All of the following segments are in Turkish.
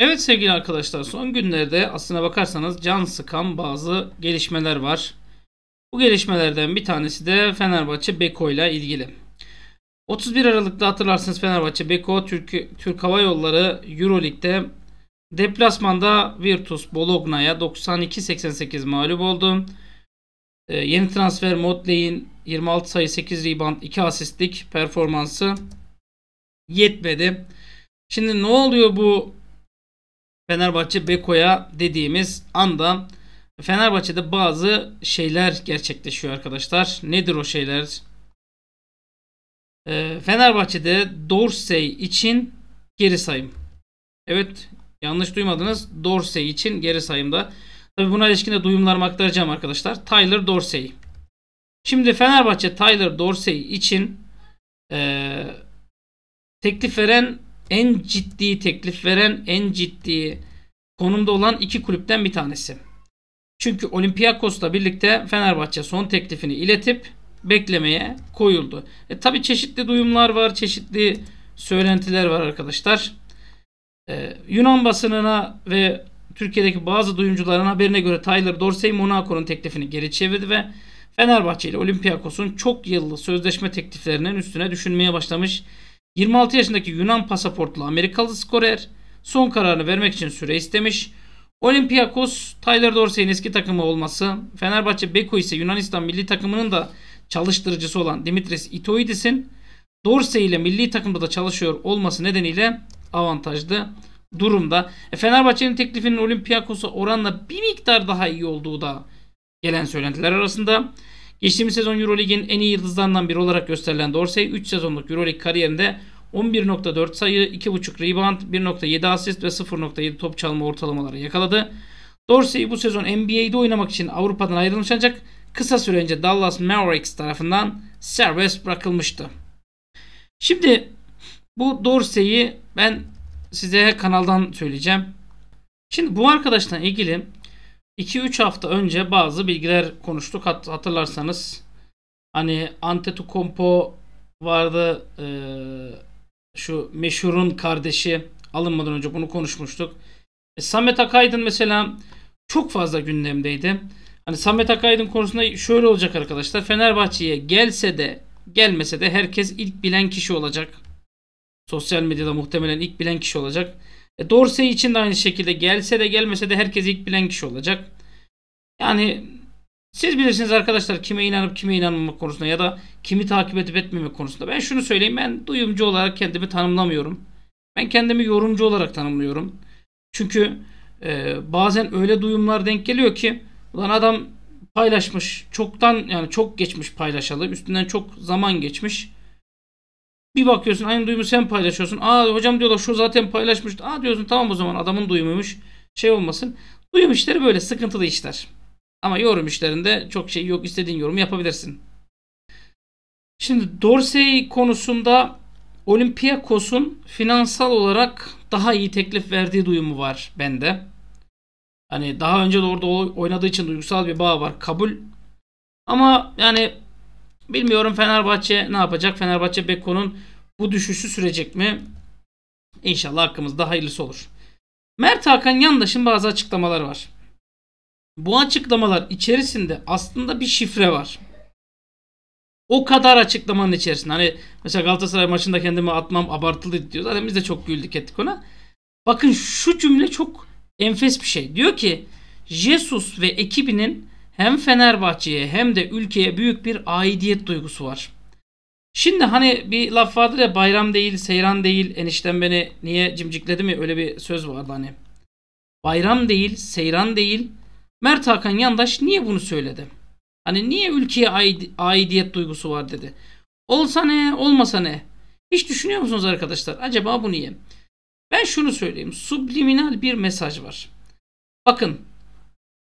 Evet sevgili arkadaşlar son günlerde aslına bakarsanız can sıkan bazı gelişmeler var. Bu gelişmelerden bir tanesi de Fenerbahçe Beko ile ilgili. 31 Aralık'ta hatırlarsınız Fenerbahçe Beko Türk, Türk Hava Yolları Euroleague'de deplasmanda Virtus Bologna'ya 92-88 mağlup oldu. Ee, yeni transfer Motley'in 26 sayı 8 rebound 2 asistlik performansı yetmedi. Şimdi ne oluyor bu Fenerbahçe Beko'ya dediğimiz anda Fenerbahçe'de bazı şeyler gerçekleşiyor arkadaşlar. Nedir o şeyler? Ee, Fenerbahçe'de Dorsey için geri sayım. Evet yanlış duymadınız. Dorsey için geri sayımda. Tabi buna ilişkin de duyumlarımı aktaracağım arkadaşlar. Tyler Dorsey. Şimdi Fenerbahçe Tyler Dorsey için e, teklif veren en ciddi teklif veren, en ciddi konumda olan iki kulüpten bir tanesi. Çünkü Olympiakos'la birlikte Fenerbahçe son teklifini iletip beklemeye koyuldu. E tabi çeşitli duyumlar var, çeşitli söylentiler var arkadaşlar. E, Yunan basınına ve Türkiye'deki bazı duyumcuların haberine göre Tyler Dorsey Monaco'nun teklifini geri çevirdi ve Fenerbahçe ile Olympiakos'un çok yıllı sözleşme tekliflerinin üstüne düşünmeye başlamış 26 yaşındaki Yunan pasaportlu Amerikalı skorer son kararını vermek için süre istemiş. Olympiakos Tyler Dorsey'in eski takımı olması, Fenerbahçe Beko ise Yunanistan milli takımının da çalıştırıcısı olan Dimitris Itoidis'in Dorsey ile milli takımda da çalışıyor olması nedeniyle avantajlı durumda. E Fenerbahçe'nin teklifinin Olympiakos'a oranla bir miktar daha iyi olduğu da gelen söylentiler arasında. Geçtiğimiz sezon EuroLeague'in en iyi yıldızlarından biri olarak gösterilen Dorsey 3 sezonluk EuroLeague kariyerinde 11.4 sayı, 2.5 rebound, 1.7 asist ve 0.7 top çalma ortalamaları yakaladı. Dorsey bu sezon NBA'de oynamak için Avrupa'dan ayrılmış ancak kısa süre önce Dallas Mavericks tarafından serbest bırakılmıştı. Şimdi bu Dorsey'i ben size kanaldan söyleyeceğim. Şimdi bu arkadaşla ilgili 2-3 hafta önce bazı bilgiler konuştuk. Hat hatırlarsanız hani Antetokounmpo vardı e, şu meşhurun kardeşi alınmadan önce bunu konuşmuştuk. E, Samet Akaydın mesela çok fazla gündemdeydi. Hani Samet Akaydın konusunda şöyle olacak arkadaşlar. Fenerbahçe'ye gelse de gelmese de herkes ilk bilen kişi olacak. Sosyal medyada muhtemelen ilk bilen kişi olacak. E, Dorsey için de aynı şekilde gelse de gelmese de herkes ilk bilen kişi olacak. Yani siz bilirsiniz arkadaşlar kime inanıp kime inanmamak konusunda ya da kimi takip edip etmemek konusunda. Ben şunu söyleyeyim ben duyumcu olarak kendimi tanımlamıyorum. Ben kendimi yorumcu olarak tanımlıyorum. Çünkü e, bazen öyle duyumlar denk geliyor ki ulan adam paylaşmış çoktan yani çok geçmiş paylaşalı üstünden çok zaman geçmiş. Bir bakıyorsun aynı duyumu sen paylaşıyorsun. Aa hocam diyorlar şu zaten paylaşmıştı. Aa diyorsun tamam o zaman adamın duyumuymuş. Şey olmasın. Duyum işleri böyle sıkıntılı işler. Ama yorum işlerinde çok şey yok. istediğin yorumu yapabilirsin. Şimdi Dorsey konusunda Olympiakos'un finansal olarak daha iyi teklif verdiği duyumu var bende. Hani daha önce de orada oynadığı için duygusal bir bağ var. Kabul. Ama yani Bilmiyorum Fenerbahçe ne yapacak? Fenerbahçe Beko'nun bu düşüşü sürecek mi? İnşallah hakkımızda hayırlısı olur. Mert Hakan Yandaş'ın bazı açıklamaları var. Bu açıklamalar içerisinde aslında bir şifre var. O kadar açıklamanın içerisinde. Hani mesela Galatasaray maçında kendimi atmam abartılı diyor. Zaten biz de çok güldük ettik ona. Bakın şu cümle çok enfes bir şey. Diyor ki Jesus ve ekibinin hem Fenerbahçe'ye hem de ülkeye büyük bir aidiyet duygusu var. Şimdi hani bir laf vardır ya bayram değil, seyran değil, enişten beni niye cimcikledi mi öyle bir söz vardı hani. Bayram değil, seyran değil. Mert Hakan Yandaş niye bunu söyledi? Hani niye ülkeye aid aidiyet duygusu var dedi. Olsa ne, olmasa ne? Hiç düşünüyor musunuz arkadaşlar? Acaba bu niye? Ben şunu söyleyeyim. Subliminal bir mesaj var. Bakın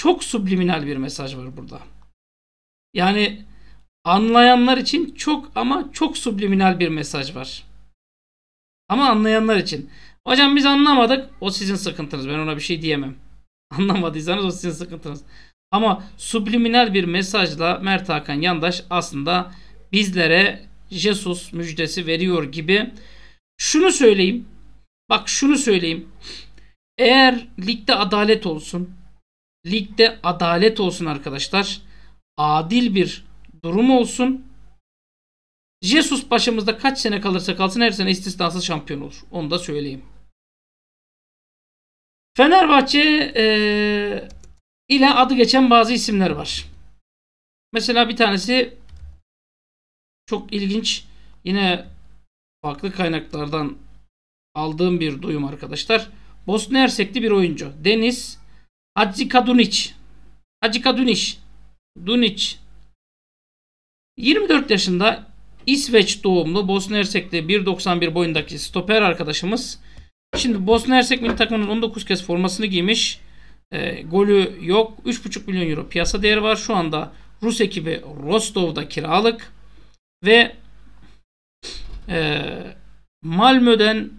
çok subliminal bir mesaj var burada. Yani anlayanlar için çok ama çok subliminal bir mesaj var. Ama anlayanlar için. Hocam biz anlamadık. O sizin sıkıntınız. Ben ona bir şey diyemem. Anlamadıysanız o sizin sıkıntınız. Ama subliminal bir mesajla Mert Hakan Yandaş aslında bizlere Jesus müjdesi veriyor gibi. Şunu söyleyeyim. Bak şunu söyleyeyim. Eğer ligde adalet olsun. Ligde adalet olsun arkadaşlar. Adil bir durum olsun. Jesus başımızda kaç sene kalırsa kalsın her sene istisnasız şampiyon olur. Onu da söyleyeyim. Fenerbahçe e, ile adı geçen bazı isimler var. Mesela bir tanesi çok ilginç. Yine farklı kaynaklardan aldığım bir duyum arkadaşlar. Bosna Hersekli bir oyuncu. Deniz Hadzika Dunic. Hadzika Dunic. Dunic. 24 yaşında İsveç doğumlu Bosna Hersek'te 1.91 boyundaki stoper arkadaşımız. Şimdi Bosna Hersek milli takımının 19 kez formasını giymiş. E, golü yok. 3.5 milyon euro piyasa değeri var. Şu anda Rus ekibi Rostov'da kiralık. Ve e, Malmö'den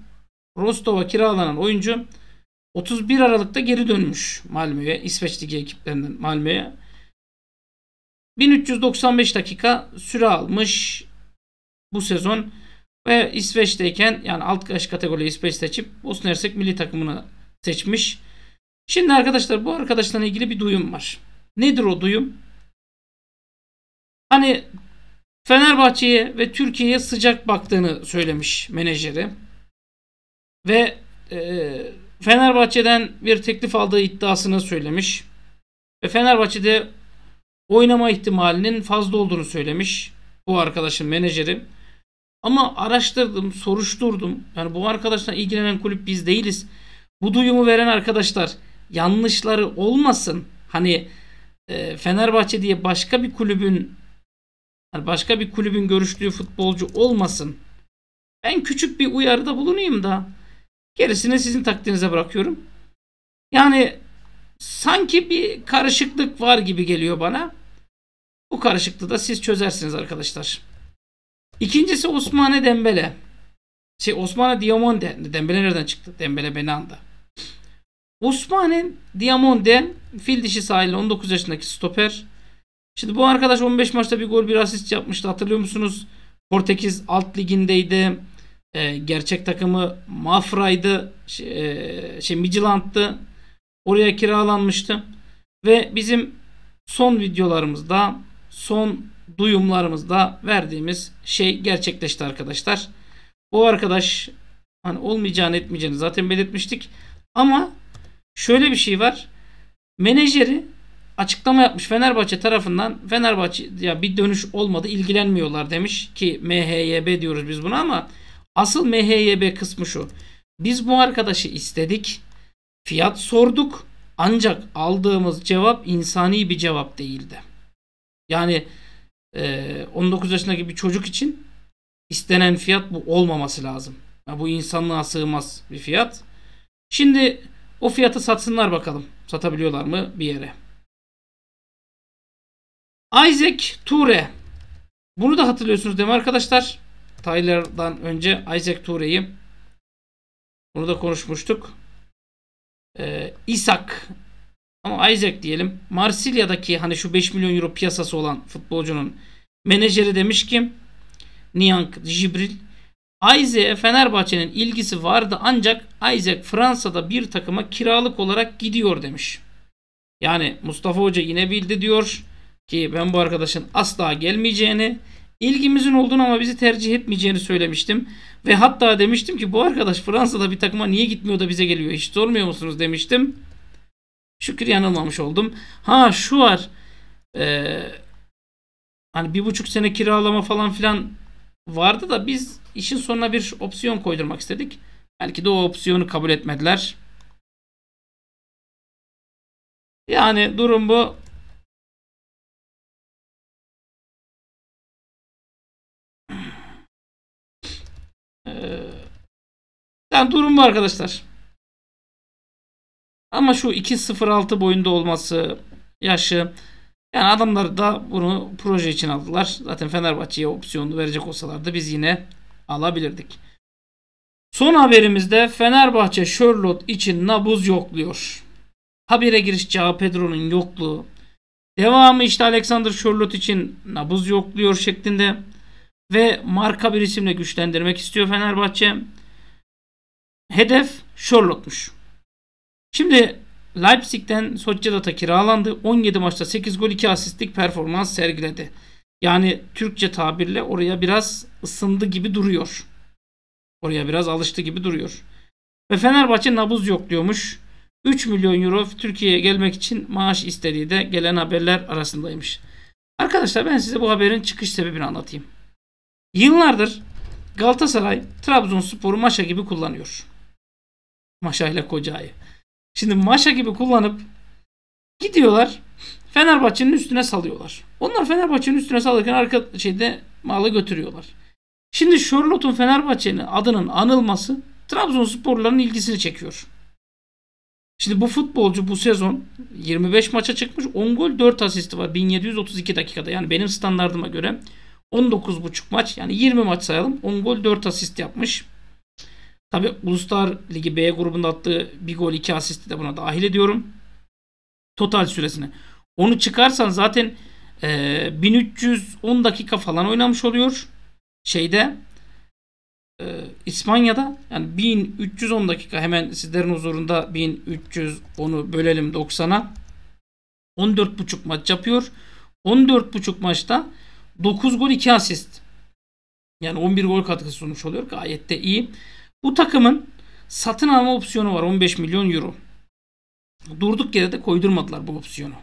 Rostov'a kiralanan oyuncu 31 Aralık'ta geri dönmüş Malmö'ye, İsveç Ligi ekiplerinden Malmö'ye. 1395 dakika süre almış bu sezon ve İsveç'teyken yani alt yaş kategori İsveç seçip Bosna Hersek milli takımına seçmiş. Şimdi arkadaşlar bu arkadaşla ilgili bir duyum var. Nedir o duyum? Hani Fenerbahçe'ye ve Türkiye'ye sıcak baktığını söylemiş menajeri. Ve e, Fenerbahçe'den bir teklif aldığı iddiasını söylemiş. Ve Fenerbahçe'de oynama ihtimalinin fazla olduğunu söylemiş bu arkadaşın menajeri. Ama araştırdım, soruşturdum. Yani bu arkadaşla ilgilenen kulüp biz değiliz. Bu duyumu veren arkadaşlar yanlışları olmasın. Hani e, Fenerbahçe diye başka bir kulübün yani başka bir kulübün görüştüğü futbolcu olmasın. Ben küçük bir uyarıda bulunayım da Gerisini sizin takdirinize bırakıyorum. Yani sanki bir karışıklık var gibi geliyor bana. Bu karışıklığı da siz çözersiniz arkadaşlar. İkincisi Osmane Dembele. Şey Osmane Diamonde. Dembele nereden çıktı? Dembele Benanda. Osmane Diamonde fil dişi sahili 19 yaşındaki stoper. Şimdi bu arkadaş 15 maçta bir gol bir asist yapmıştı hatırlıyor musunuz? Portekiz alt ligindeydi. E, gerçek takımı Mafra'ydı. Şey, e, şey Midland'tı. Oraya kiralanmıştı. Ve bizim son videolarımızda son duyumlarımızda verdiğimiz şey gerçekleşti arkadaşlar. Bu arkadaş hani olmayacağını etmeyeceğini zaten belirtmiştik. Ama şöyle bir şey var. Menajeri açıklama yapmış Fenerbahçe tarafından. Fenerbahçe ya bir dönüş olmadı ilgilenmiyorlar demiş ki MHYB diyoruz biz buna ama Asıl MHYB kısmı şu. Biz bu arkadaşı istedik. Fiyat sorduk. Ancak aldığımız cevap insani bir cevap değildi. Yani 19 e, yaşındaki bir çocuk için istenen fiyat bu olmaması lazım. bu insanlığa sığmaz bir fiyat. Şimdi o fiyatı satsınlar bakalım. Satabiliyorlar mı bir yere. Isaac Ture. Bunu da hatırlıyorsunuz değil mi arkadaşlar? Tyler'dan önce Isaac Toure'yi bunu da konuşmuştuk. Ee, Isaac ama Isaac diyelim. Marsilya'daki hani şu 5 milyon euro piyasası olan futbolcunun menajeri demiş ki Niang Jibril Isaac'e Fenerbahçe'nin ilgisi vardı ancak Isaac Fransa'da bir takıma kiralık olarak gidiyor demiş. Yani Mustafa Hoca yine bildi diyor ki ben bu arkadaşın asla gelmeyeceğini ilgimizin olduğunu ama bizi tercih etmeyeceğini söylemiştim. Ve hatta demiştim ki bu arkadaş Fransa'da bir takıma niye gitmiyor da bize geliyor hiç sormuyor musunuz demiştim. Şükür yanılmamış oldum. Ha şu var. Ee, hani bir buçuk sene kiralama falan filan vardı da biz işin sonuna bir opsiyon koydurmak istedik. Belki de o opsiyonu kabul etmediler. Yani durum bu. Yani durum bu arkadaşlar. Ama şu 2.06 boyunda olması, yaşı. Yani adamlar da bunu proje için aldılar. Zaten Fenerbahçe'ye opsiyonu verecek olsalardı biz yine alabilirdik. Son haberimizde Fenerbahçe Charlotte için nabız yokluyor. Habire giriş Cao Pedro'nun yokluğu. Devamı işte Alexander Charlotte için nabız yokluyor şeklinde. Ve marka bir isimle güçlendirmek istiyor Fenerbahçe hedef Charlotte'muş. Şimdi Leipzig'ten Sociedad'a kiralandı. 17 maçta 8 gol 2 asistlik performans sergiledi. Yani Türkçe tabirle oraya biraz ısındı gibi duruyor. Oraya biraz alıştı gibi duruyor. Ve Fenerbahçe nabız yok diyormuş. 3 milyon euro Türkiye'ye gelmek için maaş istediği de gelen haberler arasındaymış. Arkadaşlar ben size bu haberin çıkış sebebini anlatayım. Yıllardır Galatasaray Trabzonspor'u maşa gibi kullanıyor. Maşa ile Koca'yı. Şimdi Maşa gibi kullanıp gidiyorlar Fenerbahçe'nin üstüne salıyorlar. Onlar Fenerbahçe'nin üstüne salırken arka şeyde malı götürüyorlar. Şimdi Charlotte'un Fenerbahçe'nin adının anılması Trabzonsporların ilgisini çekiyor. Şimdi bu futbolcu bu sezon 25 maça çıkmış 10 gol 4 asisti var 1732 dakikada yani benim standartıma göre 19,5 maç yani 20 maç sayalım 10 gol 4 asist yapmış. Tabi Uluslar Ligi B grubunda attığı bir gol iki asisti de buna dahil ediyorum. Total süresine. Onu çıkarsan zaten e, 1310 dakika falan oynamış oluyor. Şeyde e, İspanya'da yani 1310 dakika hemen sizlerin huzurunda 1310'u bölelim 90'a 14,5 maç yapıyor. 14,5 maçta 9 gol 2 asist. Yani 11 gol katkısı sunmuş oluyor. Gayet de iyi. Bu takımın satın alma opsiyonu var 15 milyon euro. Durduk yere de koydurmadılar bu opsiyonu.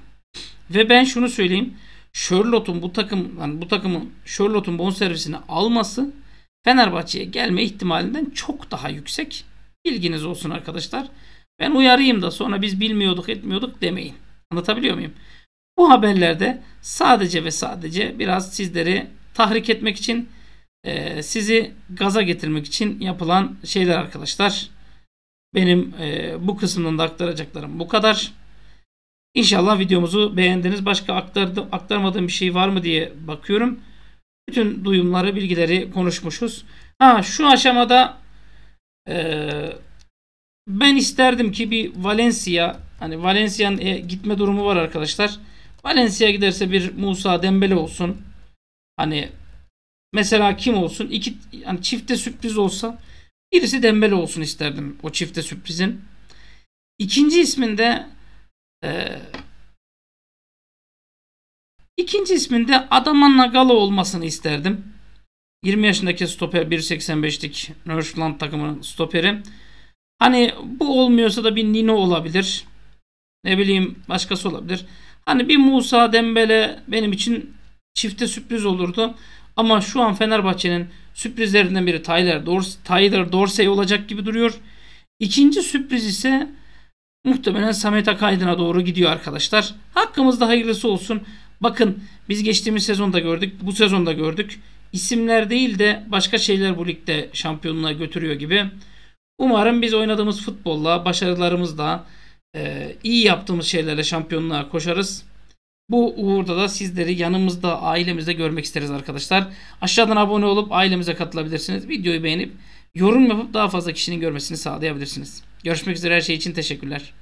Ve ben şunu söyleyeyim. Charlotte'un bu takım yani bu takımın Charlotte'un bonservisini alması Fenerbahçe'ye gelme ihtimalinden çok daha yüksek. Bilginiz olsun arkadaşlar. Ben uyarayım da sonra biz bilmiyorduk etmiyorduk demeyin. Anlatabiliyor muyum? Bu haberlerde sadece ve sadece biraz sizleri tahrik etmek için e, sizi gaza getirmek için yapılan şeyler arkadaşlar. Benim e, bu kısımdan da aktaracaklarım bu kadar. İnşallah videomuzu beğendiniz. Başka aktardı, aktarmadığım bir şey var mı diye bakıyorum. Bütün duyumları, bilgileri konuşmuşuz. Ha şu aşamada e, ben isterdim ki bir Valencia hani Valencia'nın e, gitme durumu var arkadaşlar. Valencia giderse bir Musa Dembele olsun. Hani Mesela kim olsun? İki yani çifte sürpriz olsa birisi Dembele olsun isterdim o çifte sürprizin. İkinci isminde e, ikinci isminde Adama Nagalo olmasını isterdim. 20 yaşındaki stoper 1.85'lik Nörşland takımının stoperi. Hani bu olmuyorsa da bir Nino olabilir. Ne bileyim başkası olabilir. Hani bir Musa Dembele benim için çifte sürpriz olurdu. Ama şu an Fenerbahçe'nin sürprizlerinden biri Tyler, Dors Tyler Dorsey olacak gibi duruyor. İkinci sürpriz ise muhtemelen Samet Akaydın'a doğru gidiyor arkadaşlar. Hakkımızda hayırlısı olsun. Bakın biz geçtiğimiz sezonda gördük, bu sezonda gördük. İsimler değil de başka şeyler bu ligde şampiyonluğa götürüyor gibi. Umarım biz oynadığımız futbolla, başarılarımızla, iyi yaptığımız şeylerle şampiyonluğa koşarız. Bu uğurda da sizleri yanımızda, ailemizde görmek isteriz arkadaşlar. Aşağıdan abone olup ailemize katılabilirsiniz. Videoyu beğenip yorum yapıp daha fazla kişinin görmesini sağlayabilirsiniz. Görüşmek üzere her şey için teşekkürler.